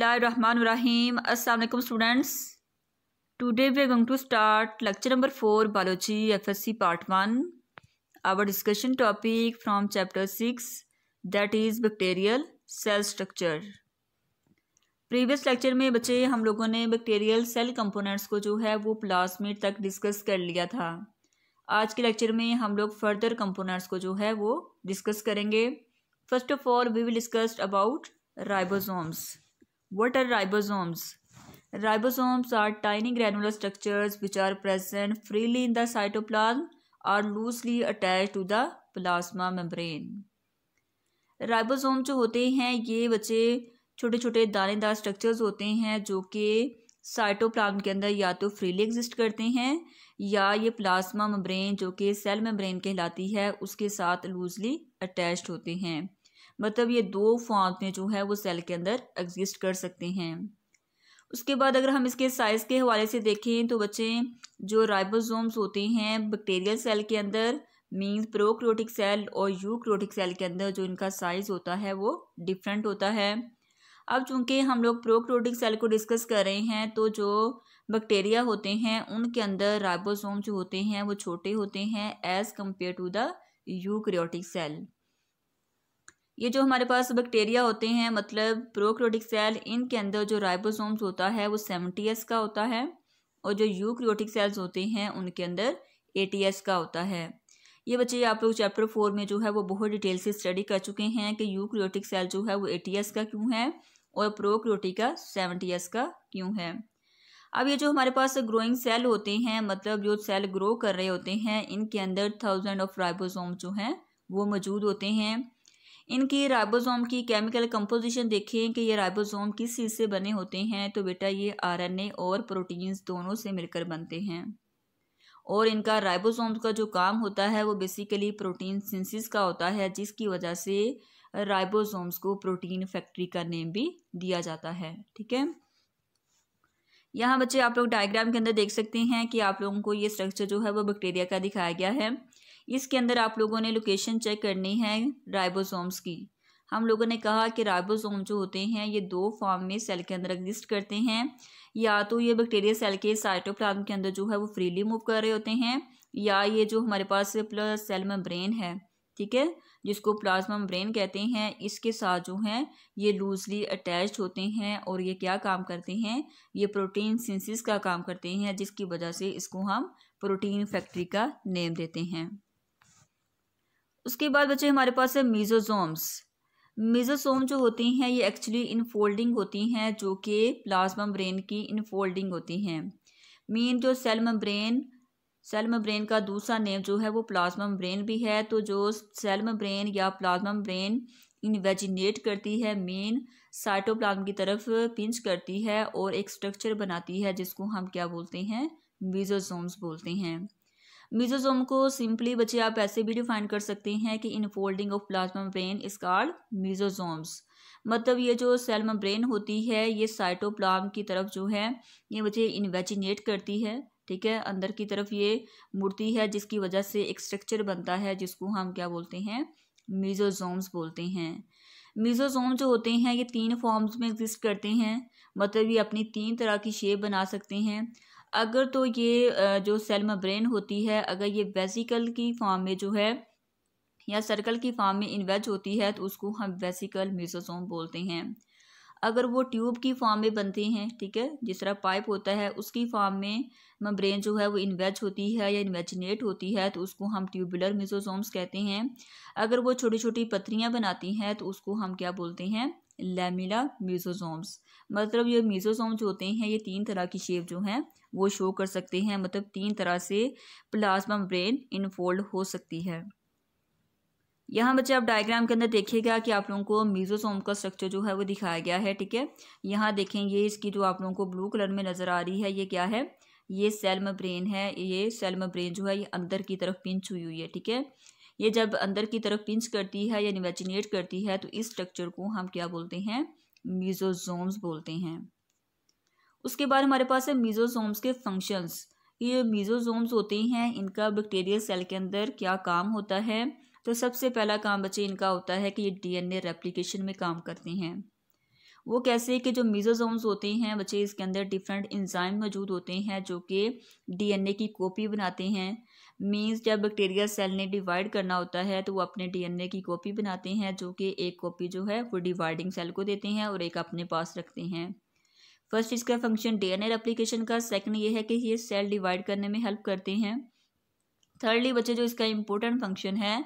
बिस्मिल्लाम असल students today we are going to start lecture number four biology FSC part one our discussion topic from chapter six that is bacterial cell structure previous lecture में बच्चे हम लोगों ने bacterial cell components को जो है वो प्लास्मिड तक डिस्कस कर लिया था आज के लेक्चर में हम लोग फर्दर कंपोनेंट्स को जो है वो डिस्कस करेंगे first of all we will discussed about ribosomes What are ribosomes? Ribosomes are tiny granular structures which are present freely in the cytoplasm or loosely attached to the plasma membrane. Ribosome जो होते हैं ये बच्चे छोटे छोटे दानेदार structures होते हैं जो कि साइटोप्लाज्म के अंदर या तो फ्रीली एग्जिस्ट करते हैं या ये प्लाज्मा मेम्ब्रेन जो कि सेल मेम्ब्रेन कहलाती है उसके साथ लूजली अटैच्ड होते हैं मतलब ये दो फॉर्म में जो है वो सेल के अंदर एग्जिस्ट कर सकते हैं उसके बाद अगर हम इसके साइज़ के हवाले से देखें तो बच्चे जो राइबोसोम्स होते हैं बैक्टीरियल सेल के अंदर मीन्स प्रोक्रोटिक सेल और यूक्रोटिक सेल के अंदर जो इनका साइज़ होता है वो डिफरेंट होता है अब चूंकि हम लोग प्रोक्रोटिक सेल को डिस्कस कर रहे हैं तो जो बैक्टीरिया होते हैं उनके अंदर राइबोसोम जो होते हैं वो छोटे होते हैं as compare to the eukaryotic cell ये जो हमारे पास बैक्टीरिया होते हैं मतलब प्रोक्रियोटिक सेल इनके अंदर जो राइबोसोम्स होता है वो सेवनटी एस का होता है और जो यूक्रियोटिक सेल्स होते हैं उनके अंदर टी एस का होता है ये बच्चे आप लोग चैप्टर फोर में जो है वो बहुत डिटेल से स्टडी कर चुके हैं कि यूक्रियोटिक सेल जो है वो टी एस का क्यों है और प्रोक्रियोटिका सेवेंटी एस का क्यों है अब ये जो हमारे पास ग्रोइंग सेल होते हैं मतलब जो सेल ग्रो कर रहे होते हैं इनके अंदर थाउजेंड ऑफ राइबोसोम जो हैं वो मौजूद होते हैं इनकी राइबोसोम की केमिकल कंपोजिशन देखें कि ये राइबोसोम किस चीज़ से बने होते हैं तो बेटा ये आरएनए और प्रोटीन्स दोनों से मिलकर बनते हैं और इनका राइबोसोम का जो काम होता है वो बेसिकली प्रोटीन सिंसिस का होता है जिसकी वजह से राइबोसोम्स को प्रोटीन फैक्ट्री का नेम भी दिया जाता है ठीक है यहाँ बच्चे आप लोग डायग्राम के अंदर देख सकते हैं कि आप लोगों को ये स्ट्रक्चर जो है वो बैक्टीरिया का दिखाया गया है इसके अंदर आप लोगों ने लोकेशन चेक करनी है राइबोसोम्स की हम लोगों ने कहा कि राइबोसोम जो होते हैं ये दो फॉर्म में सेल के अंदर एग्जिस्ट करते हैं या तो ये बैक्टीरिया सेल के साइटोप्लाज्म के अंदर जो है वो फ्रीली मूव कर रहे होते हैं या ये जो हमारे पास प्लस सेल में ब्रेन है ठीक है जिसको प्लाज्मा ब्रेन कहते हैं इसके साथ जो है ये लूजली अटैच होते हैं और ये क्या काम करते हैं ये प्रोटीन सिंसिस का काम करते हैं जिसकी वजह से इसको हम प्रोटीन फैक्ट्री का नेम देते हैं उसके बाद बच्चे हमारे पास है मीजोजोम्स मीजोसोम जो होती हैं ये एक्चुअली इनफोल्डिंग होती हैं जो कि प्लाज्मा ब्रेन की इनफोल्डिंग होती हैं मीन जो सेल मेम्ब्रेन सेल मेम्ब्रेन का दूसरा नेम जो है वो प्लाज्मा ब्रेन भी है तो जो सेल मेम्ब्रेन या प्लाज्मा ब्रेन इन्वेजिनेट करती है मेन साइटोप्लाज्म की तरफ पिंच करती है और एक स्ट्रक्चर बनाती है जिसको हम क्या बोलते हैं मीजोसोम्स बोलते हैं मिजोजोम को सिंपली बच्चे आप ऐसे भी डिफाइन कर सकते हैं कि in folding of plasma membrane is called mesosomes मतलब ये जो सेल मेम्ब्रेन होती है ये साइटोप्लाज्म की तरफ जो है ये बच्चे इन्वेजिनेट करती है ठीक है अंदर की तरफ ये मुड़ती है जिसकी वजह से एक स्ट्रक्चर बनता है जिसको हम क्या बोलते हैं मीजोजोम्स बोलते हैं मिजोजोम जो होते हैं ये तीन फॉर्म्स में एग्जिस्ट करते हैं मतलब ये अपनी तीन तरह की शेप बना सकते हैं अगर तो ये जो सेल मेम्ब्रेन होती है अगर ये वेसिकल की फॉर्म में जो है या सर्कल की फॉर्म में इन्वेज होती है तो उसको हम वेसिकल म्यूजोसोम बोलते हैं अगर वो ट्यूब की फॉर्म में बनते हैं ठीक है जिस तरह पाइप होता है उसकी फॉर्म में मेम्ब्रेन जो है वो इन्वेज होती है या इन्वेजनेट होती है तो उसको हम ट्यूबुलर म्यूजोसोम्स कहते हैं अगर वो छोटी छोटी पथरियाँ बनाती हैं तो उसको हम क्या बोलते हैं लेमिला मीजोजोम्स मतलब ये म्यूजोजोम जो होते हैं ये तीन तरह की शेप जो हैं वो शो कर सकते हैं मतलब तीन तरह से प्लाज्मा ब्रेन इनफोल्ड हो सकती है यहाँ बच्चे आप डायग्राम के अंदर देखिएगा कि आप लोगों को मीजोसोम का स्ट्रक्चर जो है वो दिखाया गया है ठीक है यहाँ देखें ये इसकी जो आप लोगों को ब्लू कलर में नज़र आ रही है ये क्या है ये सेल में ब्रेन है ये सेल में ब्रेन जो है ये अंदर की तरफ पिंच हुई हुई है ठीक है ये जब अंदर की तरफ पिंच करती है या निवेचिनेट करती है तो इस स्ट्रक्चर को हम क्या बोलते हैं मीजोजोम्स बोलते हैं उसके बाद हमारे पास है मीजोजोम्स के फंक्शंस ये मीजोजोम्स होते हैं इनका बैक्टीरियल सेल के अंदर क्या काम होता है तो सबसे पहला काम बच्चे इनका होता है कि ये डीएनए रेप्लिकेशन में काम करते हैं वो कैसे कि जो मीजोजोम्स होते हैं बच्चे इसके अंदर डिफरेंट इंजाइम मौजूद होते हैं जो कि डीएनए की कॉपी बनाते हैं मीन्स जब बैक्टीरिया सेल ने डिवाइड करना होता है तो वो अपने डीएनए की कॉपी बनाते हैं जो कि एक कॉपी जो है वो डिवाइडिंग सेल को देते हैं और एक अपने पास रखते हैं फर्स्ट इसका फंक्शन डीएनए रेप्लिकेशन का सेकंड ये है कि ये सेल डिवाइड करने में हेल्प करते हैं थर्डली बच्चे जो इसका इम्पोर्टेंट फंक्शन है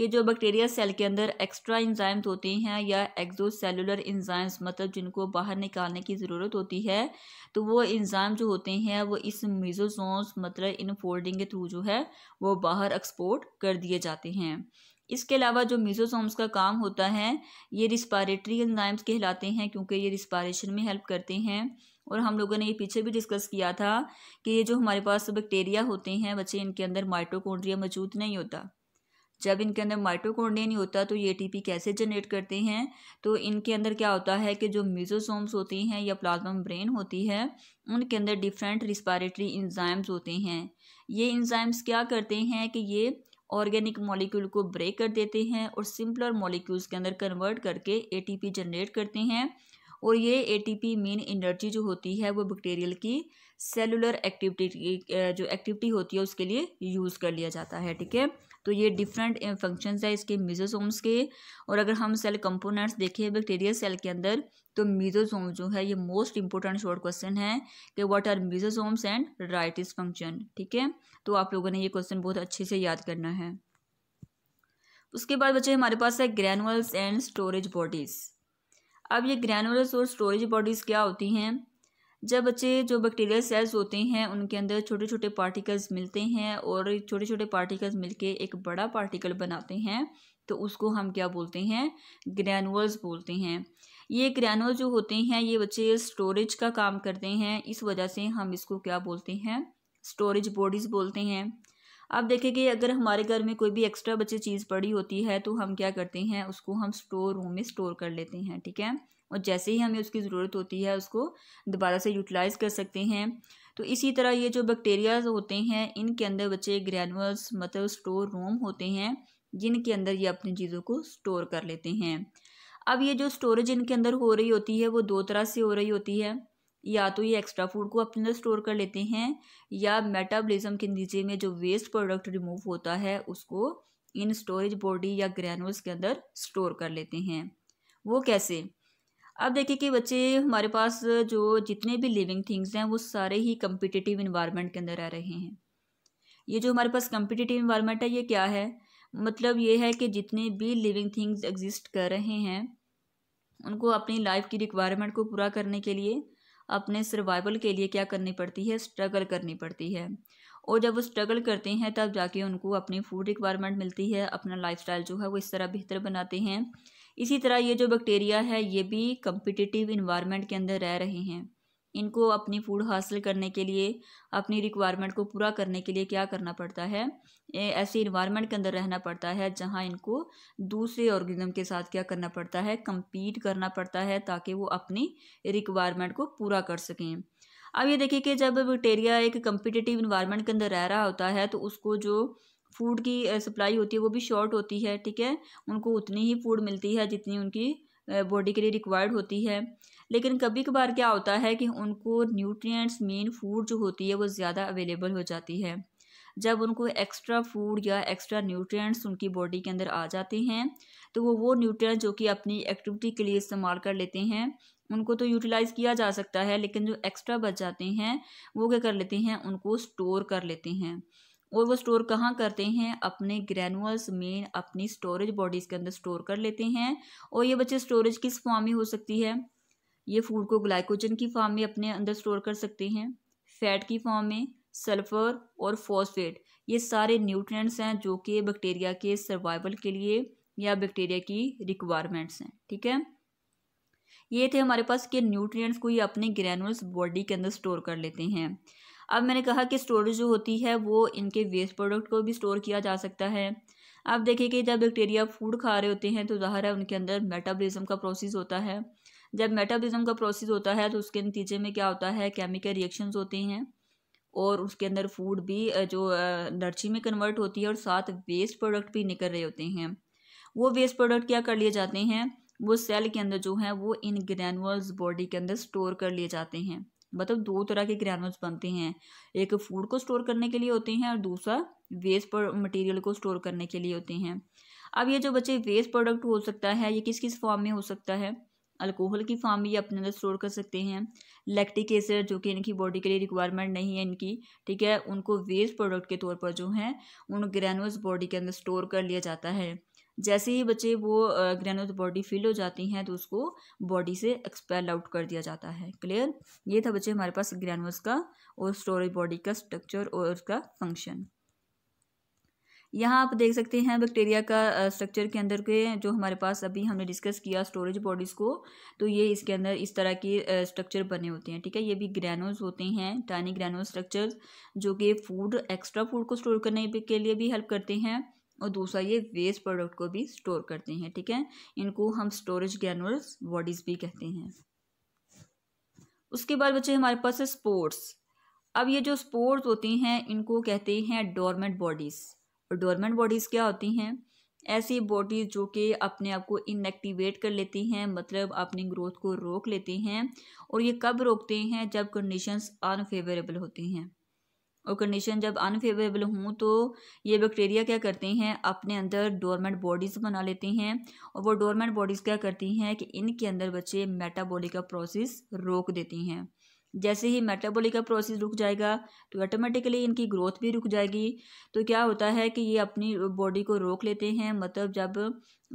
कि जो बैक्टीरिया सेल के अंदर एक्स्ट्रा इंजाइम्स होते हैं या एक्जोसेलुलर इंजाइम्स मतलब जिनको बाहर निकालने की ज़रूरत होती है तो वो इंजाइम जो होते हैं वो इस मीजोसोम्स मतलब इन फोल्डिंग के थ्रू जो है वो बाहर एक्सपोर्ट कर दिए जाते हैं इसके अलावा जो मीजोसोम्स का काम होता है ये रिस्पायरेटरी इंजाइम्स कहलाते हैं क्योंकि ये रिस्पायरेशन में हेल्प करते हैं और हम लोगों ने ये पीछे भी डिस्कस किया था कि ये जो हमारे पास बैक्टीरिया होते हैं बच्चे इनके अंदर माइटोकॉन्ड्रिया मौजूद नहीं होता जब इनके अंदर माइटोकॉन्ड्रिया नहीं होता तो ये एटीपी कैसे जनरेट करते हैं तो इनके अंदर क्या होता है कि जो मिजोसोम्स होती हैं या प्लाज्मा ब्रेन होती है उनके अंदर डिफरेंट रिस्पायरेटरी इंजाइम्स होते हैं ये इंजाइम्स क्या करते हैं कि ये ऑर्गेनिक मॉलिक्यूल को ब्रेक कर देते हैं और सिंपलर मॉलिक्यूल्स के अंदर कन्वर्ट करके एटीपी जनरेट करते हैं और ये एटीपी मेन एनर्जी जो होती है वो बैक्टीरियल की सेलुलर एक्टिविटी जो एक्टिविटी होती है उसके लिए यूज़ कर लिया जाता है ठीक है तो ये डिफरेंट फंक्शन है इसके मीजोसोम्स के और अगर हम सेल कंपोनेंट्स देखें बैक्टीरिया सेल के अंदर तो मीजोसोम जो है ये मोस्ट इंपॉर्टेंट शॉर्ट क्वेश्चन है कि what are mesosomes and write its function ठीक है तो आप लोगों ने ये क्वेश्चन बहुत अच्छे से याद करना है उसके बाद बच्चे हमारे पास है ग्रैनुअल्स एंड स्टोरेज बॉडीज़ अब ये ग्रैनुअल्स और स्टोरेज बॉडीज़ क्या होती हैं जब बच्चे जो बैक्टीरियल सेल्स होते हैं उनके अंदर छोटे छोटे पार्टिकल्स मिलते हैं और छोटे छोटे पार्टिकल्स मिलके एक बड़ा पार्टिकल बनाते हैं तो उसको हम क्या बोलते हैं ग्रैनुअल्स बोलते हैं ये ग्रैनुअल जो होते हैं ये बच्चे स्टोरेज का काम करते हैं इस वजह से हम इसको क्या बोलते हैं स्टोरेज बॉडीज़ बोलते हैं आप देखें कि अगर हमारे घर में कोई भी एक्स्ट्रा बच्चे चीज़ पड़ी होती है तो हम क्या करते हैं उसको हम स्टोर रूम में स्टोर कर लेते हैं ठीक है और जैसे ही हमें उसकी ज़रूरत होती है उसको दोबारा से यूटिलाइज़ कर सकते हैं तो इसी तरह ये जो बैक्टीरियाज होते हैं इनके अंदर बच्चे ग्रैनुअल्स मतलब स्टोर रूम होते हैं जिनके अंदर ये अपनी चीज़ों को स्टोर कर लेते हैं अब ये जो स्टोरेज इनके अंदर हो रही होती है वो दो तरह से हो रही होती है या तो ये एक्स्ट्रा फूड को अपने अंदर स्टोर कर लेते हैं या मेटाबॉलिज्म के नीचे में जो वेस्ट प्रोडक्ट रिमूव होता है उसको इन स्टोरेज बॉडी या ग्रैनुअल्स के अंदर स्टोर कर लेते हैं वो कैसे अब देखिए कि बच्चे हमारे पास जो जितने भी लिविंग थिंग्स हैं वो सारे ही कम्पिटिटिव इन्वायरमेंट के अंदर आ रहे हैं ये जो हमारे पास कम्पिटिटिव इन्वायरमेंट है ये क्या है मतलब ये है कि जितने भी लिविंग थिंग्स एग्जिस्ट कर रहे हैं उनको अपनी लाइफ की रिक्वायरमेंट को पूरा करने के लिए अपने सर्वाइवल के लिए क्या करनी पड़ती है स्ट्रगल करनी पड़ती है और जब वो स्ट्रगल करते हैं तब जाके उनको अपनी फूड रिक्वायरमेंट मिलती है अपना लाइफस्टाइल जो है वो इस तरह बेहतर बनाते हैं इसी तरह ये जो बैक्टीरिया है ये भी कम्पिटिटिव इन्वायरमेंट के अंदर रह रहे हैं इनको अपनी फूड हासिल करने के लिए अपनी रिक्वायरमेंट को पूरा करने के लिए क्या करना पड़ता है ऐसे इन्वायरमेंट के अंदर रहना पड़ता है जहाँ इनको दूसरे ऑर्गेनिज्म के साथ क्या करना पड़ता है कम्पीट करना पड़ता है ताकि वो अपनी रिक्वायरमेंट को पूरा कर सकें अब ये देखिए कि जब बैक्टीरिया एक कम्पिटिटिव इन्वायरमेंट के अंदर रह रहा होता है तो उसको जो फूड की सप्लाई होती है वो भी शॉर्ट होती है ठीक है उनको उतनी ही फूड मिलती है जितनी उनकी बॉडी के लिए रिक्वायर्ड होती है लेकिन कभी कभार क्या होता है कि उनको न्यूट्रिएंट्स मेन फूड जो होती है वो ज़्यादा अवेलेबल हो जाती है जब उनको एक्स्ट्रा फूड या एक्स्ट्रा न्यूट्रिएंट्स उनकी बॉडी के अंदर आ जाते हैं तो वो वो न्यूट्रिएंट्स जो कि अपनी एक्टिविटी के लिए इस्तेमाल कर लेते हैं उनको तो यूटिलाइज़ किया जा सकता है लेकिन जो एक्स्ट्रा बच जाते हैं वो क्या कर लेते हैं उनको स्टोर कर लेते हैं और वो स्टोर कहाँ करते हैं अपने ग्रैनुअल्स में अपनी स्टोरेज बॉडीज़ के अंदर स्टोर कर लेते हैं और ये बच्चे स्टोरेज किस फॉर्म में हो सकती है ये फूड को ग्लाइकोजन की फॉर्म में अपने अंदर स्टोर कर सकते हैं फैट की फॉर्म में सल्फर और फॉस्फेट ये सारे न्यूट्रिएंट्स हैं जो कि बैक्टीरिया के सर्वाइवल के लिए या बैक्टीरिया की रिक्वायरमेंट्स हैं ठीक है ये थे हमारे पास के न्यूट्रिएंट्स को ये अपने ग्रैनुअल्स बॉडी के अंदर स्टोर कर लेते हैं अब मैंने कहा कि स्टोरेज जो होती है वो इनके वेस्ट प्रोडक्ट को भी स्टोर किया जा सकता है आप देखिए कि जब बैक्टीरिया फूड खा रहे होते हैं तो ज़ाहिर है उनके अंदर मेटाबॉलिज्म का प्रोसेस होता है जब मेटाबॉलिज्म का प्रोसेस होता है तो उसके नतीजे में क्या होता है केमिकल रिएक्शंस होते हैं और उसके अंदर फूड भी जो एनर्जी में कन्वर्ट होती है और साथ वेस्ट प्रोडक्ट भी निकल रहे होते हैं वो वेस्ट प्रोडक्ट क्या कर लिए जाते हैं वो सेल के अंदर जो है वो इन ग्रैनुअल्स बॉडी के अंदर स्टोर कर लिए जाते हैं मतलब दो तरह के ग्रैनुल्स बनते हैं एक फूड को स्टोर करने के लिए होते हैं और दूसरा वेस्ट पर मटेरियल को स्टोर करने के लिए होते हैं अब ये जो बच्चे वेस्ट प्रोडक्ट हो सकता है ये किस किस फॉर्म में हो सकता है अल्कोहल की फॉर्म भी अपने अंदर स्टोर कर सकते हैं लैक्टिक एसिड जो कि इनकी बॉडी के लिए रिक्वायरमेंट नहीं है इनकी ठीक है उनको वेस्ट प्रोडक्ट के तौर पर जो है उन ग्रैनुल्स बॉडी के अंदर स्टोर कर लिया जाता है जैसे ही बच्चे वो ग्रेनुलर बॉडी फील हो जाती हैं तो उसको बॉडी से एक्सपेल आउट कर दिया जाता है क्लियर ये था बच्चे हमारे पास ग्रेनुल्स का और स्टोरेज बॉडी का स्ट्रक्चर और उसका फंक्शन यहाँ आप देख सकते हैं बैक्टीरिया का स्ट्रक्चर के अंदर के जो हमारे पास अभी हमने डिस्कस किया स्टोरेज बॉडीज़ को तो ये इसके अंदर इस तरह के स्ट्रक्चर बने होते हैं ठीक है ये भी ग्रेनोज होते हैं टाइनी ग्रेनोज स्ट्रक्चर्स जो कि फूड एक्स्ट्रा फूड को स्टोर करने के लिए भी हेल्प करते हैं और दूसरा ये वेस्ट प्रोडक्ट को भी स्टोर करते हैं ठीक है इनको हम स्टोरेज ग्रैनुअल्स बॉडीज़ भी कहते हैं उसके बाद बच्चे हमारे पास है स्पोर्ट्स अब ये जो स्पोर्ट्स होती हैं इनको कहते हैं डोरमेंट बॉडीज़ और डोरमेंट बॉडीज़ क्या होती हैं ऐसी बॉडीज़ जो कि अपने आप को इनएक्टिवेट कर लेती हैं मतलब अपनी ग्रोथ को रोक लेती हैं और ये कब रोकते हैं जब कंडीशंस अनफेवरेबल होती हैं और कंडीशन जब अनफेवरेबल हों तो ये बैक्टीरिया क्या करते हैं अपने अंदर डोरमेंट बॉडीज़ बना लेते हैं और वो डोरमेंट बॉडीज़ क्या करती हैं कि इनके अंदर बच्चे मेटाबॉलिक का प्रोसेस रोक देती हैं जैसे ही मेटाबॉलिक का प्रोसेस रुक जाएगा तो ऑटोमेटिकली इनकी ग्रोथ भी रुक जाएगी तो क्या होता है कि ये अपनी बॉडी को रोक लेते हैं मतलब जब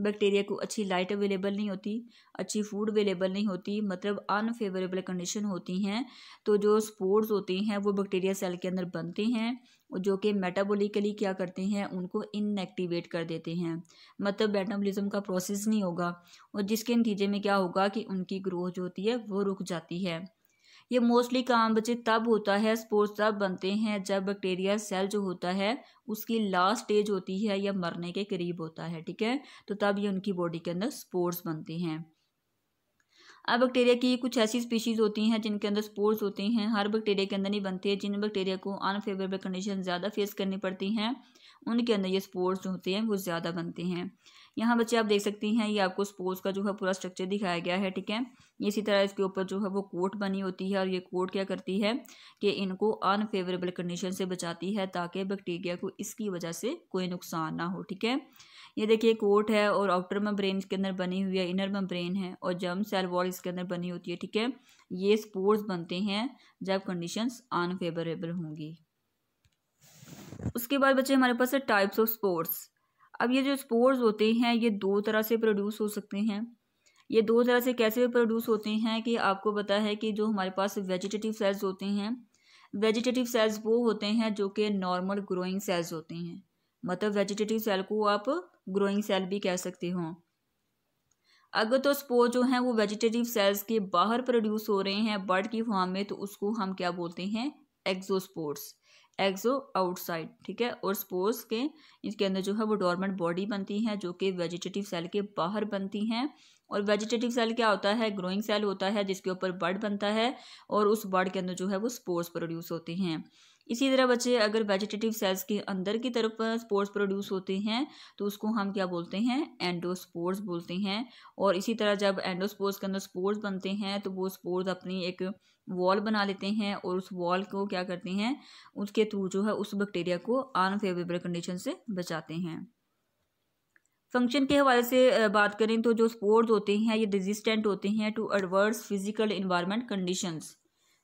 बैक्टीरिया को अच्छी लाइट अवेलेबल नहीं होती अच्छी फूड अवेलेबल नहीं होती मतलब अनफेवरेबल कंडीशन होती हैं तो जो स्पोर्ट्स होते हैं वो बैक्टीरिया सेल के अंदर बनते हैं जो कि मेटाबोलिकली क्या करते हैं उनको इनएक्टिवेट कर देते हैं मतलब मेटाबोलिज्म का प्रोसेस नहीं होगा और जिसके नतीजे में क्या होगा कि उनकी ग्रोथ जो होती है वो रुक जाती है ये मोस्टली काम बच्चे तब होता है स्पोर्ट्स तब बनते हैं जब बैक्टीरिया सेल जो होता है उसकी लास्ट स्टेज होती है या मरने के करीब होता है ठीक है तो तब ये उनकी बॉडी के अंदर स्पोर्ट्स बनते हैं अब बैक्टीरिया की कुछ ऐसी स्पीशीज़ होती हैं जिनके अंदर स्पोर्ट्स होते हैं हर बैक्टीरिया के अंदर नहीं बनते जिन बैक्टीरिया को अनफेवरेबल कंडीशन ज़्यादा फेस करनी पड़ती हैं उनके अंदर ये स्पोर्ट्स जो होते हैं वो ज़्यादा बनते हैं यहाँ बच्चे आप देख सकती हैं ये आपको स्पोर्ट्स का जो है पूरा स्ट्रक्चर दिखाया गया है ठीक है इसी तरह इसके ऊपर जो है वो कोट बनी होती है और ये कोट क्या करती है कि इनको अनफेवरेबल कंडीशन से बचाती है ताकि बैक्टीरिया को इसकी वजह से कोई नुकसान ना हो ठीक है ये देखिए कोट है और आउटर मेम्ब्रेन इसके अंदर बनी हुई है इनर मेम्ब्रेन है और जम सेल वॉल इसके अंदर बनी होती है ठीक है ये स्पोर्ट्स बनते हैं जब कंडीशंस अनफेवरेबल होंगी उसके बाद बच्चे हमारे पास है टाइप्स ऑफ स्पोर्ट्स अब ये जो स्पोर्ट्स होते हैं ये दो तरह से प्रोड्यूस हो सकते हैं ये दो तरह से कैसे प्रोड्यूस होते हैं कि आपको पता है कि जो हमारे पास वेजिटेटिव सेल्स होते हैं वेजिटेटिव सेल्स वो होते हैं जो कि नॉर्मल ग्रोइंग सेल्स होते हैं मतलब वेजिटेटिव सेल को आप ग्रोइंग सेल भी कह सकते हो अगर तो स्पोर जो हैं वो वेजिटेटिव सेल्स के बाहर प्रोड्यूस हो रहे हैं बर्ड की फॉर्म में तो उसको हम क्या बोलते हैं एक्जोस्पोर्स एग्जो आउटसाइड ठीक है और स्पोर्स के इसके अंदर जो है वो डॉर्मेंट बॉडी बनती हैं जो कि वेजिटेटिव सेल के बाहर बनती हैं और वेजिटेटिव सेल क्या होता है ग्रोइंग सेल होता है जिसके ऊपर बर्ड बनता है और उस बर्ड के अंदर जो है वो स्पोर्स प्रोड्यूस होते हैं इसी तरह बच्चे अगर वेजिटेटिव सेल्स के अंदर की तरफ स्पोर्स प्रोड्यूस होते हैं तो उसको हम क्या बोलते हैं एंडोस्पोर्स बोलते हैं और इसी तरह जब एंडोस्पोर्स के अंदर स्पोर्स बनते हैं तो वो स्पोर्स अपनी एक वॉल बना लेते हैं और उस वॉल को क्या करते हैं उसके थ्रू जो है उस बैक्टीरिया को अनफेवरेबल कंडीशन से बचाते हैं फंक्शन के हवाले से बात करें तो जो स्पोर्ट्स होते हैं ये रेजिस्टेंट होते हैं to adverse physical environment conditions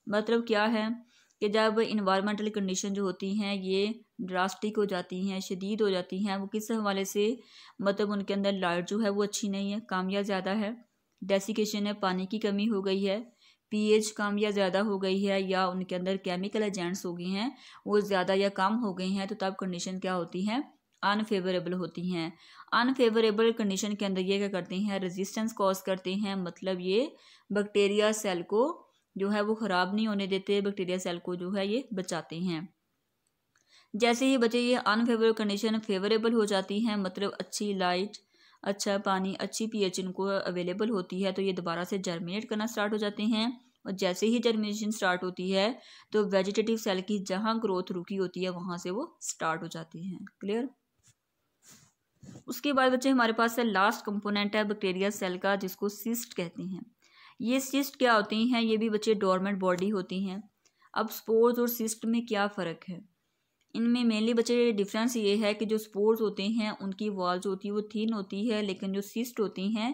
मतलब क्या है कि जब इन्वायरमेंटल कंडीशन जो होती हैं ये ड्रास्टिक हो जाती हैं शदीद हो जाती हैं वो किस हवाले से मतलब उनके अंदर लाइट जो है वो अच्छी नहीं है कामयाब ज़्यादा है डेसिकेशन है पानी की कमी हो गई है पीएच कम या ज़्यादा हो गई है या उनके अंदर केमिकल एजेंट्स हो गए हैं वो ज़्यादा या कम हो गई हैं तो तब कंडीशन क्या होती है अनफेवरेबल होती हैं अनफेवरेबल कंडीशन के अंदर ये क्या करते हैं रेजिस्टेंस कॉज करते हैं मतलब ये बैक्टीरिया सेल को जो है वो ख़राब नहीं होने देते बैक्टीरिया सेल को जो है ये बचाते हैं जैसे ही बचे ये अनफेवरेबल कंडीशन फेवरेबल हो जाती हैं मतलब अच्छी लाइट अच्छा पानी अच्छी एच इनको अवेलेबल होती है तो ये दोबारा से जर्मिनेट करना स्टार्ट हो जाते हैं और जैसे ही जर्मिनेशन स्टार्ट होती है तो वेजिटेटिव सेल की जहाँ ग्रोथ रुकी होती है वहाँ से वो स्टार्ट हो जाती हैं क्लियर उसके बाद बच्चे हमारे पास है लास्ट कंपोनेंट है बैक्टीरिया सेल का जिसको सिस्ट कहते हैं ये सिस्ट क्या होती हैं ये भी बच्चे डोरमेंट बॉडी होती हैं अब स्पोर्स और सिस्ट में क्या फ़र्क है इनमें मेनली बच्चे डिफरेंस ये है कि जो स्पोर्स होते हैं उनकी वॉल्स होती है वो थीन होती है लेकिन जो सिस्ट होती हैं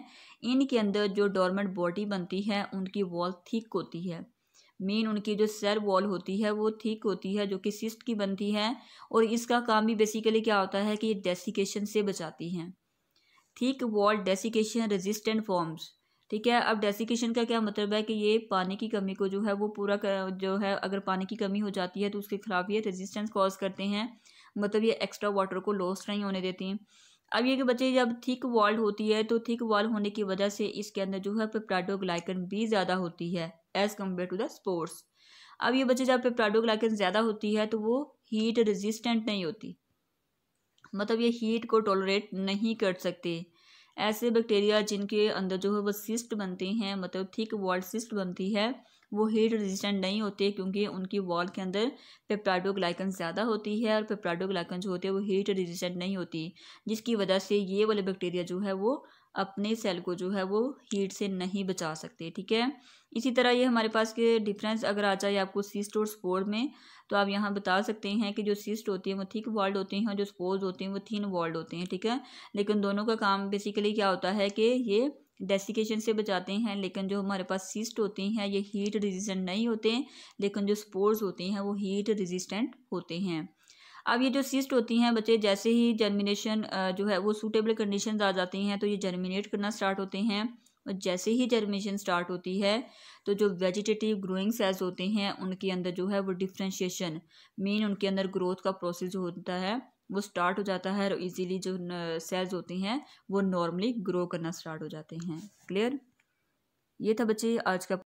इनके अंदर जो डॉर्मेंट बॉडी बनती है उनकी वॉल थिक होती है मेन उनकी जो सेल वॉल होती है वो थिक होती है जो कि सिस्ट की बनती है और इसका काम भी बेसिकली क्या होता है कि ये डेसिकेशन से बचाती हैं thick wall desiccation resistant forms ठीक है अब डेसिकेशन का क्या मतलब है कि ये पानी की कमी को जो है वो पूरा कर, जो है अगर पानी की कमी हो जाती है तो उसके ख़िलाफ़ ये रेजिस्टेंस कॉज करते हैं मतलब ये एक्स्ट्रा वाटर को लॉस नहीं होने देती हैं अब ये कि बच्चे जब थिक वॉल होती है तो थिक वॉल होने की वजह से इसके अंदर जो है पेप्टाडोग्लाइकन भी ज़्यादा होती है as compare to the sports अब ये बच्चे जब पेप्टाडोग्लाइकन ज़्यादा होती है तो वो हीट रेजिस्टेंट नहीं होती मतलब ये हीट को टॉलरेट नहीं कर सकते ऐसे बैक्टीरिया जिनके अंदर जो है वो सिस्ट बनते हैं मतलब थिक वॉल्ड सिस्ट बनती है वो हीट रेजिस्टेंट नहीं होते क्योंकि उनकी वॉल के अंदर पेप्टाडोग्लाइकन ज़्यादा होती है और पेप्टाडोग्लाइकन जो होते हैं वो हीट रेजिस्टेंट नहीं होती जिसकी वजह से ये वाले बैक्टीरिया जो है वो अपने सेल को जो है वो हीट से नहीं बचा सकते ठीक है इसी तरह ये हमारे पास के डिफरेंस अगर आ जाए आपको सिस्ट और स्पोर में तो आप यहाँ बता सकते हैं कि जो सिस्ट होती है वो थिक वॉल्ड होते हैं और जो स्पोर्स होते हैं वो थिन वॉल्ड होते हैं ठीक है लेकिन दोनों का काम बेसिकली क्या होता है कि ये डेसिकेशन से बचाते हैं लेकिन जो हमारे पास सिस्ट होते हैं ये हीट रेजिस्टेंट नहीं होते लेकिन जो स्पोर्स होते हैं वो हीट रेजिस्टेंट होते हैं अब ये जो सिस्ट होती हैं बच्चे जैसे ही जर्मिनेशन जो है वो सूटेबल कंडीशन आ जाती हैं तो ये जर्मिनेट करना स्टार्ट होते हैं और जैसे ही जर्मिनेशन स्टार्ट होती है तो जो वेजिटेटिव ग्रोइंग सेल्स होते हैं उनके अंदर जो है वो डिफ्रेंशिएशन मेन उनके अंदर ग्रोथ का प्रोसेस जो होता है वो स्टार्ट हो जाता है और इजीली जो सेल्स होती हैं वो नॉर्मली ग्रो करना स्टार्ट हो जाते हैं क्लियर ये था बच्चे आज का